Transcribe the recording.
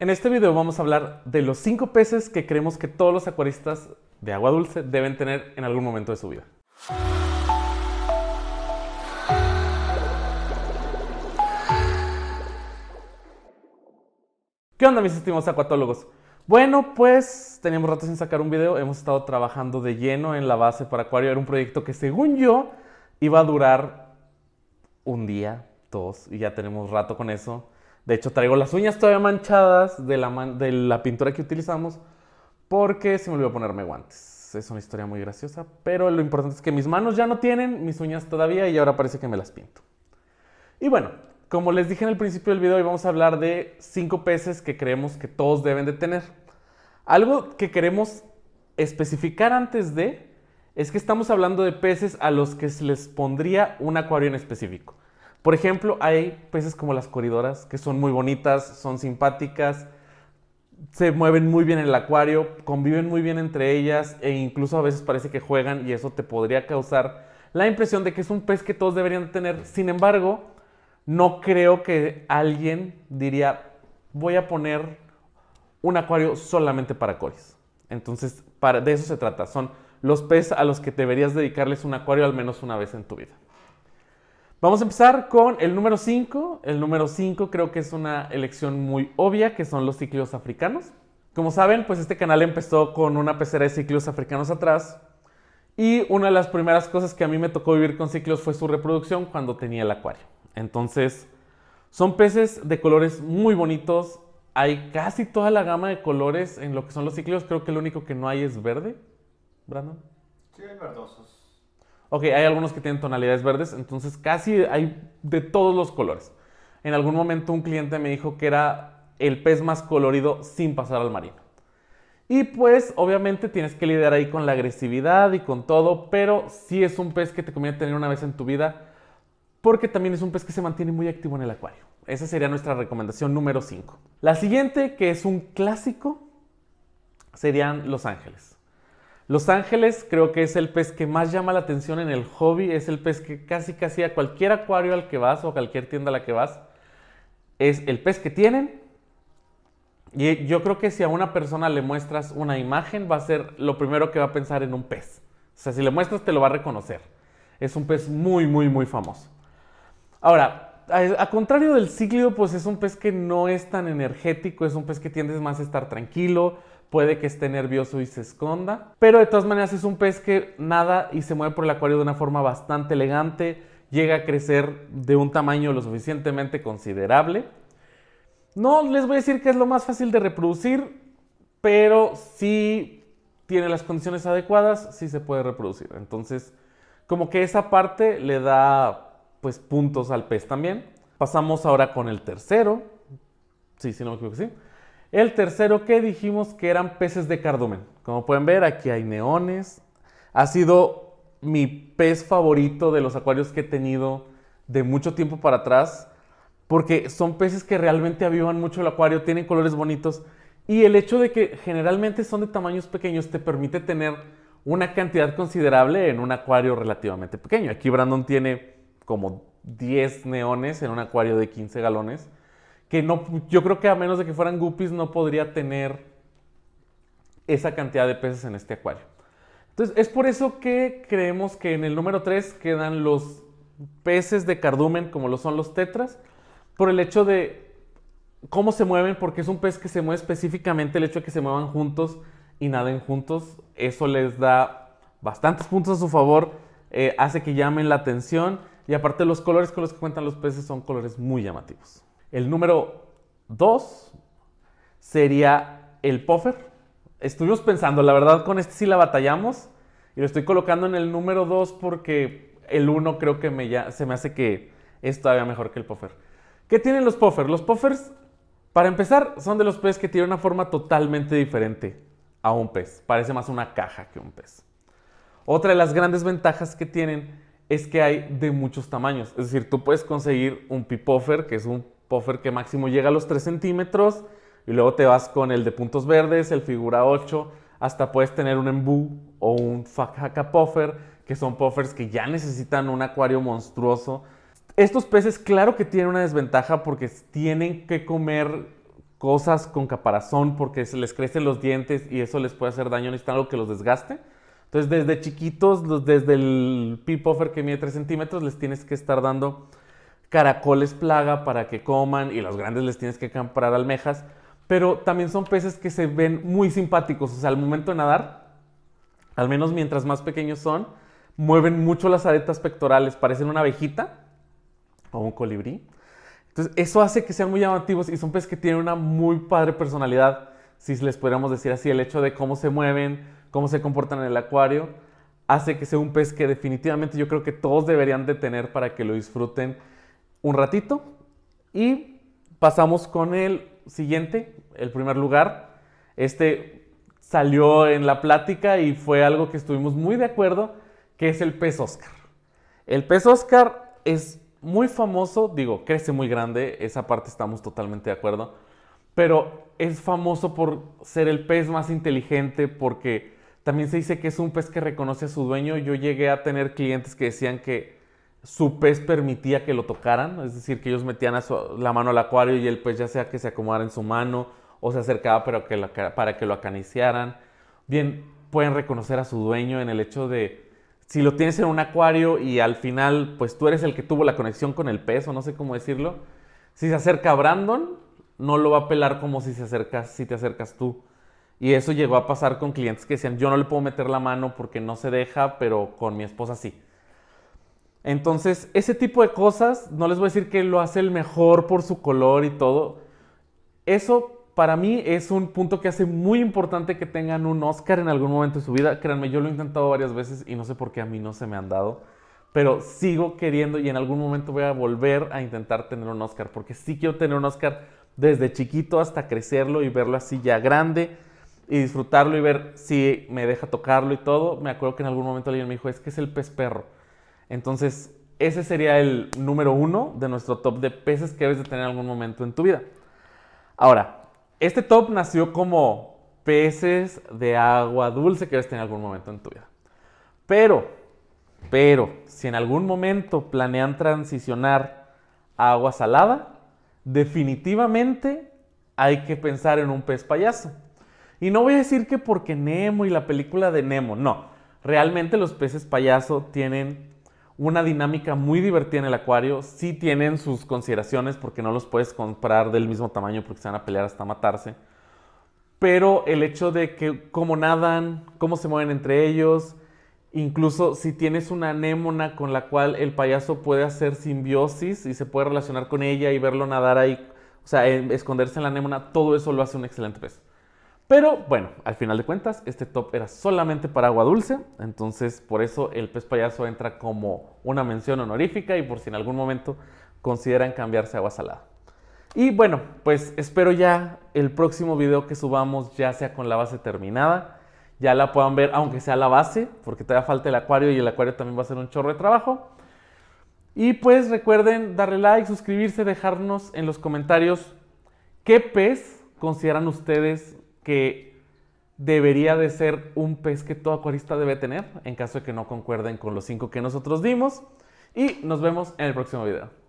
En este video vamos a hablar de los 5 peces que creemos que todos los acuaristas de agua dulce deben tener en algún momento de su vida. ¿Qué onda mis estimados acuatólogos? Bueno, pues teníamos rato sin sacar un video, hemos estado trabajando de lleno en la base para acuario, era un proyecto que según yo iba a durar un día, dos, y ya tenemos rato con eso. De hecho, traigo las uñas todavía manchadas de la, pintura que utilizamos porque se me olvidó ponerme guantes. Es una historia muy graciosa, pero lo importante es que mis manos ya no tienen, mis uñas todavía y ahora parece que me las pinto. Y bueno, como les dije en el principio del video, hoy vamos a hablar de cinco peces que creemos que todos deben de tener. Algo que queremos especificar antes de es que estamos hablando de peces a los que se les pondría un acuario en específico. Por ejemplo, hay peces como las coridoras, que son muy bonitas, son simpáticas, se mueven muy bien en el acuario, conviven muy bien entre ellas e incluso a veces parece que juegan y eso te podría causar la impresión de que es un pez que todos deberían tener. Sin embargo, no creo que alguien diría, voy a poner un acuario solamente para coris. Entonces, para, de eso se trata. Son los peces a los que deberías dedicarles un acuario al menos una vez en tu vida. Vamos a empezar con el número 5. El número 5 creo que es una elección muy obvia, que son los ciclos africanos. Como saben, pues este canal empezó con una pecera de ciclos africanos atrás. Y una de las primeras cosas que a mí me tocó vivir con ciclos fue su reproducción cuando tenía el acuario. Entonces, son peces de colores muy bonitos. Hay casi toda la gama de colores en lo que son los ciclos. Creo que lo único que no hay es verde. Brandon. Sí, hay verdosos. Ok, hay algunos que tienen tonalidades verdes, entonces casi hay de todos los colores. En algún momento un cliente me dijo que era el pez más colorido sin pasar al marino. Y pues obviamente tienes que lidiar ahí con la agresividad y con todo, pero sí es un pez que te conviene tener una vez en tu vida porque también es un pez que se mantiene muy activo en el acuario. Esa sería nuestra recomendación número 5. La siguiente, que es un clásico, serían Los Ángeles. Los Ángeles creo que es el pez que más llama la atención en el hobby, es el pez que casi casi a cualquier acuario al que vas o cualquier tienda a la que vas, es el pez que tienen. Y yo creo que si a una persona le muestras una imagen, va a ser lo primero que va a pensar en un pez. O sea, si le muestras te lo va a reconocer. Es un pez muy, muy, muy famoso. Ahora, a, contrario del cíclido, pues es un pez que no es tan energético, es un pez que tiende más a estar tranquilo, puede que esté nervioso y se esconda. Pero de todas maneras es un pez que nada y se mueve por el acuario de una forma bastante elegante, llega a crecer de un tamaño lo suficientemente considerable. No les voy a decir que es lo más fácil de reproducir, pero si tiene las condiciones adecuadas, sí se puede reproducir. Entonces, como que esa parte le da pues puntos al pez también. Pasamos ahora con el tercero. Sí, sí, no me equivoco, sí. El tercero que dijimos que eran peces de cardumen. Como pueden ver, aquí hay neones. Ha sido mi pez favorito de los acuarios que he tenido de mucho tiempo para atrás, porque son peces que realmente avivan mucho el acuario, tienen colores bonitos y el hecho de que generalmente son de tamaños pequeños te permite tener una cantidad considerable en un acuario relativamente pequeño. Aquí Brandon tiene como 10 neones en un acuario de 15 galones que yo creo que a menos de que fueran guppies no podría tener esa cantidad de peces en este acuario. Entonces, es por eso que creemos que en el número 3 quedan los peces de cardumen, como lo son los tetras, por el hecho de cómo se mueven, porque es un pez que se mueve específicamente el hecho de que se muevan juntos y naden juntos. Eso les da bastantes puntos a su favor, eh, hace que llamen la atención y aparte los colores con los que cuentan los peces son colores muy llamativos. El número 2 sería el puffer. Estuvimos pensando, la verdad con este sí la batallamos y lo estoy colocando en el número 2 porque el 1 creo que se me hace que es todavía mejor que el puffer. ¿Qué tienen los puffers? Los puffers, para empezar, son de los peces que tienen una forma totalmente diferente a un pez. Parece más una caja que un pez. Otra de las grandes ventajas que tienen es que hay de muchos tamaños. Es decir, tú puedes conseguir un pipoffer, que es un puffer que máximo llega a los 3 centímetros y luego te vas con el de puntos verdes, el figura 8, hasta puedes tener un embu o un fajaca puffer, que son puffers que ya necesitan un acuario monstruoso. Estos peces claro que tienen una desventaja porque tienen que comer cosas con caparazón porque se les crecen los dientes y eso les puede hacer daño, necesitan algo que los desgaste. Entonces desde chiquitos, desde el pea puffer que mide 3 centímetros, les tienes que estar dando caracoles plaga para que coman y los grandes les tienes que comprar almejas, pero también son peces que se ven muy simpáticos, o sea, al momento de nadar, al menos mientras más pequeños son, mueven mucho las aletas pectorales, parecen una abejita o un colibrí. Entonces, eso hace que sean muy llamativos y son peces que tienen una muy padre personalidad, si les pudiéramos decir así, el hecho de cómo se mueven, cómo se comportan en el acuario, hace que sea un pez que definitivamente yo creo que todos deberían de tener para que lo disfruten un ratito y pasamos con el siguiente, el primer lugar. Este salió en la plática y fue algo que estuvimos muy de acuerdo, que es el pez Oscar. El pez Oscar es muy famoso, digo, crece muy grande, esa parte estamos totalmente de acuerdo, pero es famoso por ser el pez más inteligente porque también se dice que es un pez que reconoce a su dueño. Yo llegué a tener clientes que decían que su pez permitía que lo tocaran, es decir, que ellos metían la mano al acuario y el pez ya sea que se acomodara en su mano o se acercaba pero para que lo acaniciaran. Bien, pueden reconocer a su dueño en el hecho de si lo tienes en un acuario y al final pues tú eres el que tuvo la conexión con el pez o no sé cómo decirlo, si se acerca a Brandon no lo va a pelar como si se acercas si te acercas tú. Y eso llegó a pasar con clientes que decían, "Yo no le puedo meter la mano porque no se deja, pero con mi esposa sí." Entonces, ese tipo de cosas, no les voy a decir que lo hace el mejor por su color y todo. Eso para mí es un punto que hace muy importante que tengan un Oscar en algún momento de su vida. Créanme, yo lo he intentado varias veces y no sé por qué a mí no se me han dado. Pero sigo queriendo y en algún momento voy a volver a intentar tener un Oscar. Porque sí quiero tener un Oscar desde chiquito hasta crecerlo y verlo así ya grande. Y disfrutarlo y ver si me deja tocarlo y todo. Me acuerdo que en algún momento alguien me dijo, es que es el pez perro. Entonces, ese sería el número uno de nuestro top de peces que debes de tener en algún momento en tu vida. Ahora, este top nació como peces de agua dulce que debes tener en algún momento en tu vida. Pero, pero, si en algún momento planean transicionar a agua salada, definitivamente hay que pensar en un pez payaso. Y no voy a decir que porque Nemo y la película de Nemo, no. Realmente los peces payaso tienen una dinámica muy divertida en el acuario. Sí tienen sus consideraciones porque no los puedes comprar del mismo tamaño porque se van a pelear hasta matarse. Pero el hecho de que cómo nadan, cómo se mueven entre ellos, incluso si tienes una anémona con la cual el payaso puede hacer simbiosis y se puede relacionar con ella y verlo nadar ahí, o sea, esconderse en la anémona, todo eso lo hace un excelente pez. Pero bueno, al final de cuentas, este top era solamente para agua dulce, entonces por eso el pez payaso entra como una mención honorífica y por si en algún momento consideran cambiarse a agua salada. Y bueno, pues espero ya el próximo video que subamos ya sea con la base terminada, ya la puedan ver aunque sea la base, porque todavía falta el acuario y el acuario también va a ser un chorro de trabajo. Y pues recuerden darle like, suscribirse, dejarnos en los comentarios qué pez consideran ustedes que debería de ser un pez que todo acuarista debe tener en caso de que no concuerden con los cinco que nosotros dimos. Y nos vemos en el próximo video.